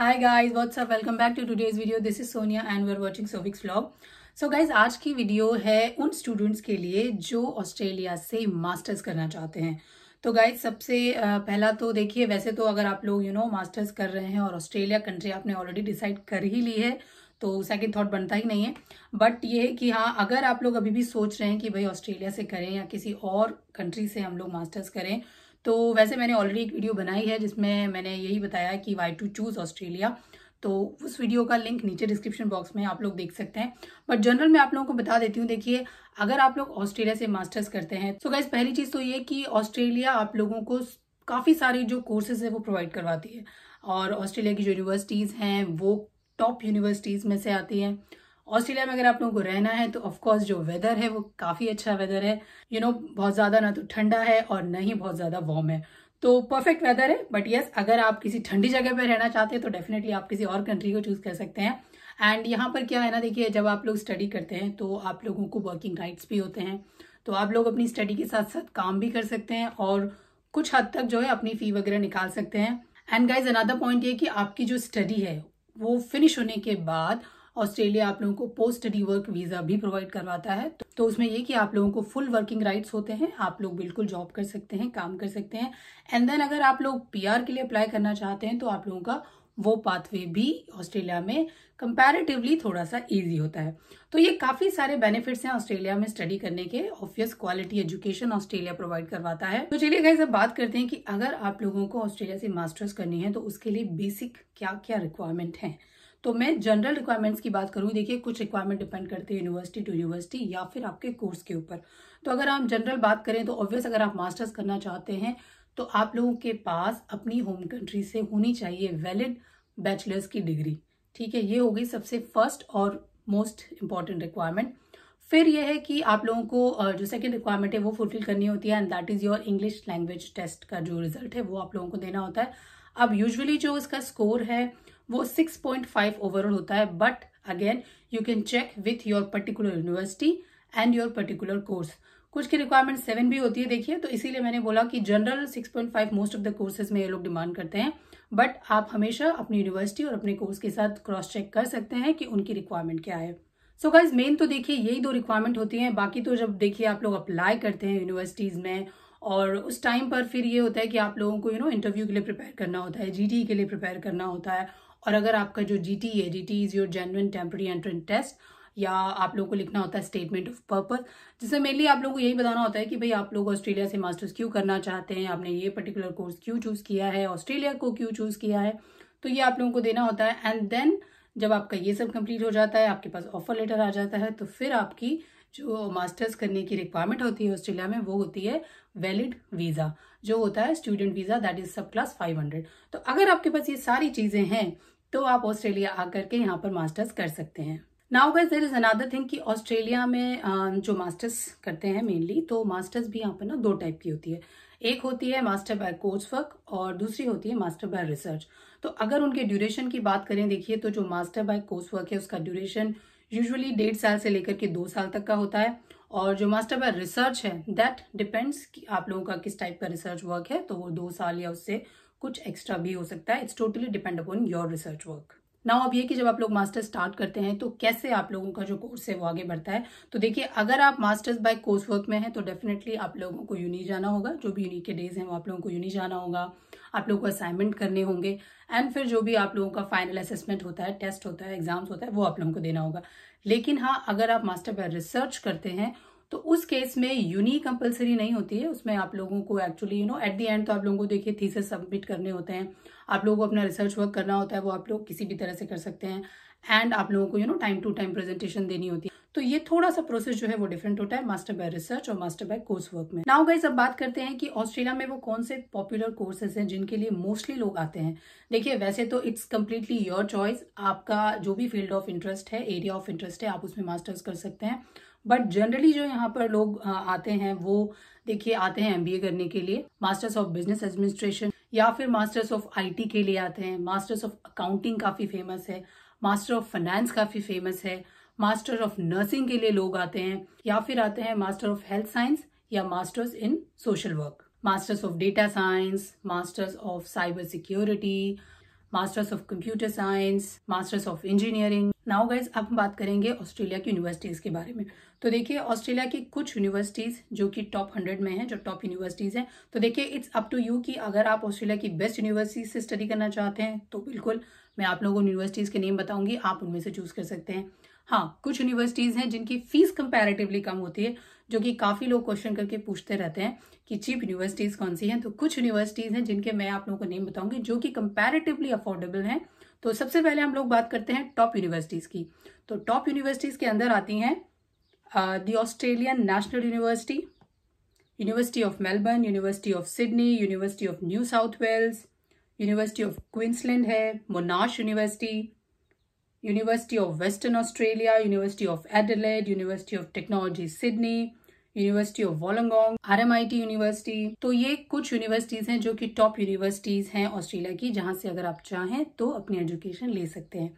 hi guys what's up welcome back to today's video this is Sonia and we are watching Sovik's vlog so guys आज की video है उन students के लिए जो ऑस्ट्रेलिया से मास्टर्स करना चाहते हैं तो गाइज सबसे पहला तो देखिए वैसे तो अगर आप लोग यू नो मास्टर्स कर रहे हैं और ऑस्ट्रेलिया कंट्री आपने ऑलरेडी डिसाइड कर ही ली है तो सेकेंड थॉट बनता ही नहीं है बट ये है कि हाँ अगर आप लोग अभी भी सोच रहे हैं कि भाई ऑस्ट्रेलिया से करें या किसी और कंट्री से हम लोग मास्टर्स करें तो वैसे मैंने ऑलरेडी एक वीडियो बनाई है जिसमें मैंने यही बताया कि वाई टू चूज़ ऑस्ट्रेलिया तो उस वीडियो का लिंक नीचे डिस्क्रिप्शन बॉक्स में आप लोग देख सकते हैं बट जनरल मैं आप लोगों को बता देती हूँ देखिए अगर आप लोग ऑस्ट्रेलिया से मास्टर्स करते हैं तो गैस पहली चीज़ तो ये कि ऑस्ट्रेलिया आप लोगों को काफ़ी सारी जो कोर्सेज है वो प्रोवाइड करवाती है और ऑस्ट्रेलिया की जो यूनिवर्सिटीज़ हैं वो टॉप यूनिवर्सिटीज़ में से आती हैं ऑस्ट्रेलिया में अगर आप लोगों को रहना है तो ऑफकोर्स जो वेदर है वो काफ़ी अच्छा वेदर है यू you नो know, बहुत ज़्यादा ना तो ठंडा है और ना ही बहुत ज़्यादा वार्म है तो परफेक्ट वेदर है बट यस yes, अगर आप किसी ठंडी जगह पर रहना चाहते हैं तो डेफिनेटली आप किसी और कंट्री को चूज़ कर सकते हैं एंड यहाँ पर क्या है ना देखिए जब आप लोग स्टडी करते हैं तो आप लोगों को वर्किंग राइट्स भी होते हैं तो आप लोग अपनी स्टडी के साथ साथ काम भी कर सकते हैं और कुछ हद तक जो है अपनी फ़ी वगैरह निकाल सकते हैं एंड गाइज अनादर पॉइंट ये कि आपकी जो स्टडी है वो फिनिश होने के बाद ऑस्ट्रेलिया आप लोगों को पोस्ट स्टडी वर्क वीज़ा भी प्रोवाइड करवाता है तो उसमें ये कि आप लोगों को फुल वर्किंग राइट्स होते हैं आप लोग बिल्कुल जॉब कर सकते हैं काम कर सकते हैं एंड देन अगर आप लोग पी के लिए अप्लाई करना चाहते हैं तो आप लोगों का वो पाथवे भी ऑस्ट्रेलिया में कंपैरेटिवली थोड़ा सा इजी होता है तो ये काफ़ी सारे बेनिफिट्स हैं ऑस्ट्रेलिया में स्टडी करने के obvious quality education Australia provide करवाता है तो चलिए गाइज अब बात करते हैं कि अगर आप लोगों को ऑस्ट्रेलिया से मास्टर्स करनी है तो उसके लिए बेसिक क्या क्या रिक्वायरमेंट है तो मैं जनरल रिक्वायरमेंट्स की बात करूँ देखिए कुछ रिक्वायरमेंट डिपेंड करते हैं यूनिवर्सिटी टू यूनिवर्सिटी या फिर आपके कोर्स के ऊपर तो अगर आप जनरल बात करें तो ऑब्वियस अगर आप मास्टर्स करना चाहते हैं तो आप लोगों के पास अपनी होम कंट्री से होनी चाहिए वैलिड बैचलर्स की डिग्री ठीक है ये होगी सबसे फर्स्ट और मोस्ट इम्पॉर्टेंट रिक्वायरमेंट फिर यह है कि आप लोगों को जो सेकंड रिक्वायरमेंट है वो फुलफिल करनी होती है and that is your English language test का जो रिजल्ट है वो आप लोगों को देना होता है अब यूजुअली जो इसका स्कोर है वो 6.5 ओवरऑल होता है but again you can check with your particular university and your particular course कुछ की रिक्वायरमेंट सेवन भी होती है देखिए तो इसीलिए मैंने बोला कि general 6.5 most of the courses में ये लोग डिमांड करते हैं बट आप हमेशा अपनी यूनिवर्सिटी और अपने कोर्स के साथ क्रॉस चेक कर सकते हैं कि उनकी रिक्वायरमेंट क्या है सो गाइज मेन तो देखिए यही दो रिक्वायरमेंट होती हैं बाकी तो जब देखिए आप लोग अप्लाई करते हैं यूनिवर्सिटीज़ में और उस टाइम पर फिर ये होता है कि आप लोगों को यू नो इंटरव्यू के लिए प्रिपेयर करना होता है जीडी e के लिए प्रिपेयर करना होता है और अगर आपका जो जी टी है G T is your genuine temporary entrance test या आप लोगों को लिखना होता है स्टेटमेंट ऑफ पर्पज जिससे मेनली आप लोगों को यही बताना होता है कि भाई आप लोग ऑस्ट्रेलिया से मास्टर्स क्यों करना चाहते हैं आपने ये पर्टिकुलर कोर्स क्यों चूज़ किया है ऑस्ट्रेलिया को क्यों चूज़ किया है तो ये आप लोगों को देना होता है एंड देन जब आपका ये सब कंप्लीट हो जाता है आपके पास ऑफर लेटर आ जाता है तो फिर आपकी जो मास्टर्स करने की रिक्वायरमेंट होती है ऑस्ट्रेलिया में वो होती है वैलिड वीज़ा जो होता है student visa that is subclass five hundred तो अगर आपके पास ये सारी चीज़ें हैं तो आप ऑस्ट्रेलिया आकर के यहाँ पर मास्टर्स कर सकते हैं now guys there is another thing कि ऑस्ट्रेलिया में जो मास्टर्स करते हैं मेनली तो मास्टर्स भी यहाँ पर ना दो टाइप की होती है एक होती है मास्टर बाय कोर्स वर्क और दूसरी होती है मास्टर बाय रिसर्च तो अगर उनके ड्यूरेशन की बात करें देखिए तो जो मास्टर बाय कोर्स वर्क है उसका ड्यूरेशन यूजुअली डेढ़ साल से लेकर के दो साल तक का होता है और जो मास्टर बाय रिसर्च है दैट डिपेंड्स कि आप लोगों का किस टाइप का रिसर्च वर्क है तो वो दो साल या उससे कुछ एक्स्ट्रा भी हो सकता है it's totally depend upon your research work now अब ये कि जब आप लोग मास्टर्स स्टार्ट करते हैं तो कैसे आप लोगों का जो कोर्स है वो आगे बढ़ता है तो देखिए अगर आप मास्टर्स बाय कोर्स वर्क में हैं तो डेफिनेटली आप लोगों को यूनी जाना होगा जो भी यूनी के डेज हैं वो आप लोगों को यूनी जाना होगा आप लोगों को असाइनमेंट करने होंगे एंड फिर जो भी आप लोगों का फाइनल असेसमेंट होता है टेस्ट होता है एग्जाम्स होता है वो आप लोगों को देना होगा लेकिन हाँ अगर आप मास्टर बाय रिसर्च करते हैं तो उस केस में यूनि कंपलसरी नहीं होती है उसमें आप लोगों को actually you know at the end तो आप लोगों को देखिए थीसेस सबमिट करने होते हैं आप लोगों को अपना रिसर्च वर्क करना होता है वो आप लोग किसी भी तरह से कर सकते हैं एंड आप लोगों को you know time to time presentation देनी होती है तो ये थोड़ा सा प्रोसेस जो है वो डिफरेंट होता है मास्टर बाय रिसर्च और मास्टर बाय कोर्स वर्क में नाउ गाइज अब बात करते हैं कि ऑस्ट्रेलिया में वो कौन से पॉपुलर कोर्सेज हैं जिनके लिए मोस्टली लोग आते हैं देखिए वैसे तो इट्स कम्प्लीटली योर चॉइस आपका जो भी फील्ड ऑफ इंटरेस्ट है एरिया ऑफ इंटरेस्ट है आप उसमें मास्टर्स कर सकते हैं बट जनरली जो यहाँ पर लोग आते हैं वो देखिए आते हैं एमबीए करने के लिए मास्टर्स ऑफ बिजनेस एडमिनिस्ट्रेशन या फिर मास्टर्स ऑफ आईटी के लिए आते हैं मास्टर्स ऑफ अकाउंटिंग काफ़ी फेमस है मास्टर ऑफ फाइनेंस काफ़ी फेमस है मास्टर ऑफ नर्सिंग के लिए लोग आते हैं या फिर आते हैं मास्टर ऑफ हेल्थ साइंस या masters in social work masters of data science masters of cyber security masters of computer science masters of engineering now guys अब हम बात करेंगे ऑस्ट्रेलिया की यूनिवर्सिटीज़ के बारे में तो देखिए ऑस्ट्रेलिया की कुछ यूनिवर्सिटीज़ जो कि टॉप हंड्रेड में हैं जो टॉप यूनिवर्सिटीज़ हैं तो देखिए इट्स अप टू यू कि अगर आप ऑस्ट्रेलिया की बेस्ट यूनिवर्सिटी से स्टडी करना चाहते हैं तो बिल्कुल मैं आप लोगों को यूनिवर्सिटीज़ के नेम बताऊंगी आप उनमें से चूज़ कर सकते हैं हाँ कुछ यूनिवर्सिटीज हैं जिनकी फीस कंपैरेटिवली कम होती है जो कि काफी लोग क्वेश्चन करके पूछते रहते हैं कि चीप यूनिवर्सिटीज कौन सी हैं तो कुछ यूनिवर्सिटीज हैं जिनके मैं आप लोगों को नेम बताऊंगी जो कि कंपैरेटिवली अफोर्डेबल हैं तो सबसे पहले हम लोग बात करते हैं टॉप यूनिवर्सिटीज की तो टॉप यूनिवर्सिटीज के अंदर आती हैं the Australian National University University of Melbourne University of Sydney University of New South Wales University of Queensland है Monash University University of Western Australia, University of Adelaide, University of Technology Sydney, University of Wollongong RMIT University तो ये कुछ universities हैं जो कि top universities हैं Australia की जहां से अगर आप चाहें तो अपनी एजुकेशन ले सकते हैं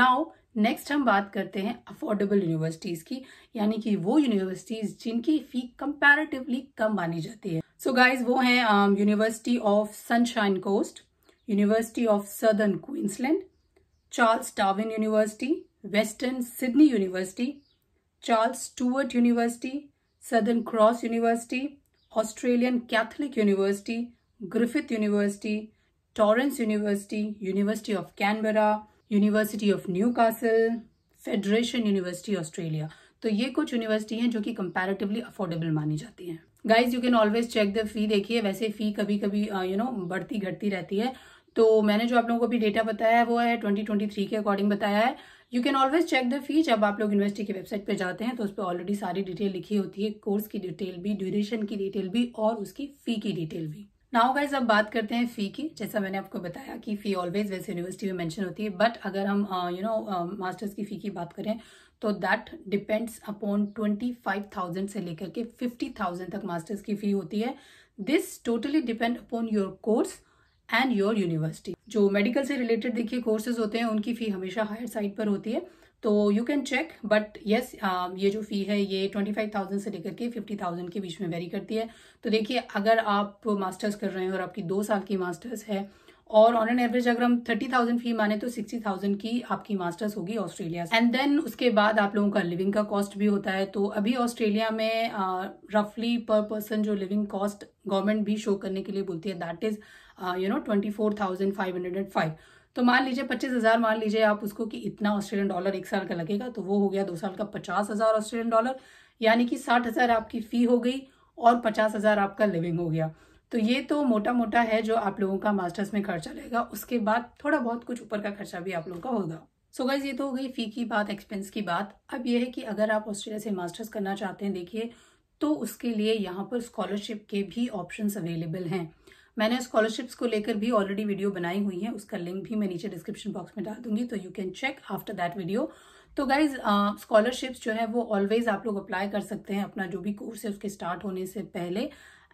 नाउ नेक्स्ट हम बात करते हैं अफोर्डेबल यूनिवर्सिटीज की यानी कि वो यूनिवर्सिटीज जिनकी फी कंपैरेटिवली कम मानी जाती है सो so गाइज वो हैं University of Sunshine Coast University of Southern Queensland Charles Darwin University Western Sydney University Charles Sturt University Southern Cross University Australian Catholic University Griffith University Torrens University University of Canberra University of Newcastle Federation University Australia तो ये कुछ university हैं जो कि comparatively affordable मानी जाती हैं guys you can always check the fee देखिए वैसे फी कभी कभी यू uh, नो बढ़ती घटती रहती है तो मैंने जो आप लोगों को अभी डेटा बताया है वो है 2023 के अकॉर्डिंग बताया है you can always check the fee जब आप लोग यूनिवर्सिटी की वेबसाइट पे जाते हैं तो उस पर ऑलरेडी सारी डिटेल लिखी होती है कोर्स की डिटेल भी ड्यूरेशन की डिटेल भी और उसकी फी की डिटेल भी नाउ गाइज अब बात करते हैं फी की जैसा मैंने आपको बताया कि फी ऑलवेज वैसे यूनिवर्सिटी में मैंशन होती है बट अगर हम यू नो मास्टर्स की फी की बात करें तो that depends upon twenty five thousand से लेकर के फिफ्टी थाउजेंड तक मास्टर्स की फी होती है this totally depend upon your course and your university जो मेडिकल से रिलेटेड देखिए कोर्सेज होते हैं उनकी फ़ी हमेशा हायर साइड पर होती है तो you can check but yes ये जो फ़ी है ये ट्वेंटी फाइव थाउजेंड से लेकर के फिफ्टी थाउजेंड के बीच में वेरी करती है तो देखिए अगर आप मास्टर्स कर रहे हैं और आपकी दो साल की मास्टर्स है और ऑन एन एवरेज अगर हम थर्टी थाउजेंड फी माने तो सिक्सटी थाउजेंड की आपकी मास्टर्स होगी ऑस्ट्रेलिया एंड देन उसके बाद आप लोगों का लिविंग का कॉस्ट भी होता है तो अभी ऑस्ट्रेलिया में रफली पर पर्सन जो लिविंग कॉस्ट गवर्नमेंट भी शो करने के लिए बोलती है that is you know twenty four thousand five hundred and five तो मान लीजिए पच्चीस हजार मान लीजिए आप उसको कि इतना ऑस्ट्रेलियन डॉलर एक साल का लगेगा तो वो हो गया दो साल का पचास हजार ऑस्ट्रेलियन डॉलर यानी कि साठ हजार आपकी फी हो गई और पचास हजार आपका लिविंग हो गया तो ये तो मोटा मोटा है जो आप लोगों का मास्टर्स में खर्चा रहेगा उसके बाद थोड़ा बहुत कुछ ऊपर का खर्चा भी आप लोगों का होगा सो so गाइज ये तो हो गई फी की बात एक्सपेंस की बात अब ये है कि अगर आप ऑस्ट्रेलिया से मास्टर्स करना चाहते हैं देखिए तो उसके लिए यहाँ पर स्कॉलरशिप के भी ऑप्शंस अवेलेबल हैं मैंने स्कॉलरशिप्स को लेकर भी ऑलरेडी वीडियो बनाई हुई है उसका लिंक भी मैं नीचे डिस्क्रिप्शन बॉक्स में डाल दूंगी तो you can check after that video तो गाइज स्कॉलरशिप्स जो है वो ऑलवेज आप लोग अप्लाई कर सकते हैं अपना जो भी कोर्स है उसके स्टार्ट होने से पहले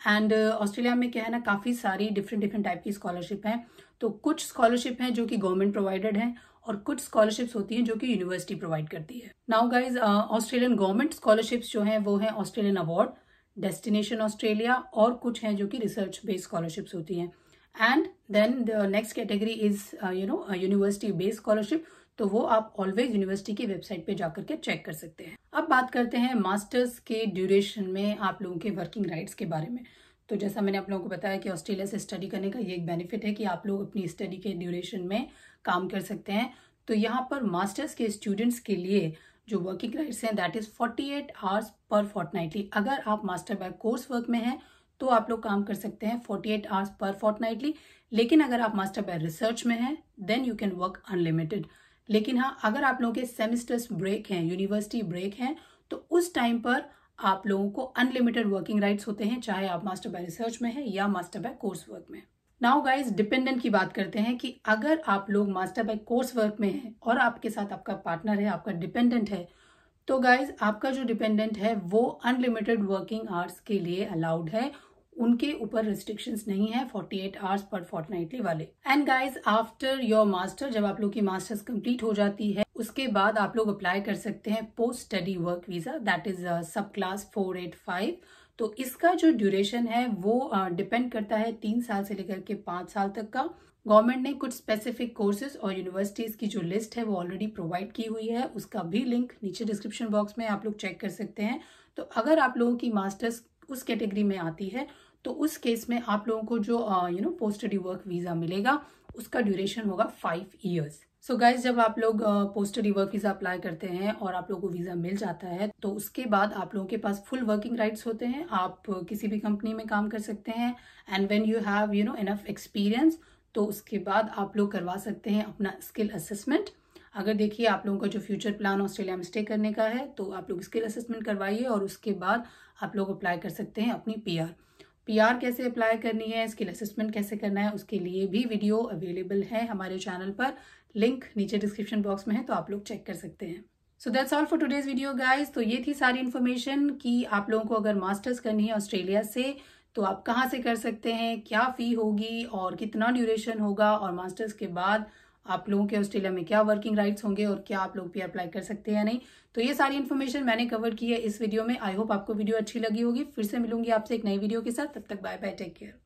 एंड ऑस्ट्रेलिया uh, में क्या है ना काफ़ी सारी डिफरेंट डिफरेंट टाइप की स्कॉलरशिप हैं तो कुछ स्कॉलरशिप हैं जो कि गवर्नमेंट प्रोवाइडेड हैं और कुछ स्कॉलरशिप्स होती हैं जो कि यूनिवर्सिटी प्रोवाइड करती है now guys Australian government scholarships जो हैं वो हैं ऑस्ट्रेलियन अवार्ड डेस्टिनेशन ऑस्ट्रेलिया और कुछ हैं जो कि रिसर्च बेस्ड स्कॉलरशिप्स होती हैं and then the next category is you know university based scholarship तो वो आप ऑलवेज यूनिवर्सिटी की वेबसाइट पे जाकर के चेक कर सकते हैं अब बात करते हैं मास्टर्स के ड्यूरेशन में आप लोगों के वर्किंग राइट्स के बारे में तो जैसा मैंने आप लोगों को बताया कि ऑस्ट्रेलिया से स्टडी करने का ये एक बेनिफिट है कि आप लोग अपनी स्टडी के ड्यूरेशन में काम कर सकते हैं तो यहाँ पर मास्टर्स के स्टूडेंट्स के लिए जो वर्किंग राइट्स हैं that is forty eight hours per fortnightly अगर आप मास्टर बाय कोर्स वर्क में हैं तो आप लोग काम कर सकते हैं forty eight hours per fortnightly लेकिन अगर आप मास्टर बाय रिसर्च में हैं then you can work unlimited लेकिन हाँ अगर आप लोगों के सेमिस्टर्स ब्रेक हैं यूनिवर्सिटी ब्रेक हैं तो उस टाइम पर आप लोगों को अनलिमिटेड वर्किंग राइट्स होते हैं चाहे आप मास्टर बाय रिसर्च में हैं या मास्टर बाय कोर्स वर्क में नाउ गाइज डिपेंडेंट की बात करते हैं कि अगर आप लोग मास्टर बाय कोर्स वर्क में हैं और आपके साथ आपका पार्टनर है आपका डिपेंडेंट है तो गाइज आपका जो डिपेंडेंट है वो अनलिमिटेड वर्किंग आवर्स के लिए अलाउड है उनके ऊपर रिस्ट्रिक्शंस नहीं है 48 आवर्स पर फोर्टनाइटली वाले and guys after your master जब आप लोग की मास्टर्स कंप्लीट हो जाती है उसके बाद आप लोग अप्लाई कर सकते हैं post study work visa that is subclass four eight five तो इसका जो ड्यूरेशन है वो डिपेंड uh, करता है तीन साल से लेकर के पांच साल तक का गवर्नमेंट ने कुछ स्पेसिफिक कोर्सेज और यूनिवर्सिटीज़ की जो लिस्ट है वो ऑलरेडी प्रोवाइड की हुई है उसका भी लिंक नीचे डिस्क्रिप्शन बॉक्स में आप लोग चेक कर सकते हैं तो अगर आप लोगों की मास्टर्स उस कैटेगरी में आती है तो उस केस में आप लोगों को जो you know post study work visa मिलेगा उसका ड्यूरेशन होगा फाइव ईयर्स सो गाइज जब आप लोग post study work visa apply करते हैं और आप लोगों को वीज़ा मिल जाता है तो उसके बाद आप लोगों के पास फुल वर्किंग राइट्स होते हैं आप किसी भी कंपनी में काम कर सकते हैं and when you have you know enough experience तो उसके बाद आप लोग करवा सकते हैं अपना स्किल असेसमेंट अगर देखिए आप लोगों का जो फ्यूचर प्लान ऑस्ट्रेलिया में स्टे करने का है तो आप लोग स्किल असेसमेंट करवाइए और उसके बाद आप लोग अप्लाई कर सकते हैं अपनी पी आर पी आर कैसे अप्लाई करनी है स्किल असेसमेंट कैसे करना है उसके लिए भी वीडियो अवेलेबल है हमारे चैनल पर लिंक नीचे डिस्क्रिप्शन बॉक्स में है तो आप लोग चेक कर सकते हैं so that's all for today's video guys तो ये थी सारी इन्फॉर्मेशन कि आप लोगों को अगर मास्टर्स करनी है ऑस्ट्रेलिया से तो आप कहाँ से कर सकते हैं क्या फ़ी होगी और कितना ड्यूरेशन होगा और मास्टर्स के बाद आप लोगों के ऑस्ट्रेलिया में क्या वर्किंग राइट्स होंगे और क्या आप लोग भी अप्लाई कर सकते हैं या नहीं तो ये सारी इन्फॉर्मेशन मैंने कवर की है इस वीडियो में आई होप आपको वीडियो अच्छी लगी होगी फिर से मिलूंगी आपसे एक नई वीडियो के साथ तब तक बाय बाय टेक केयर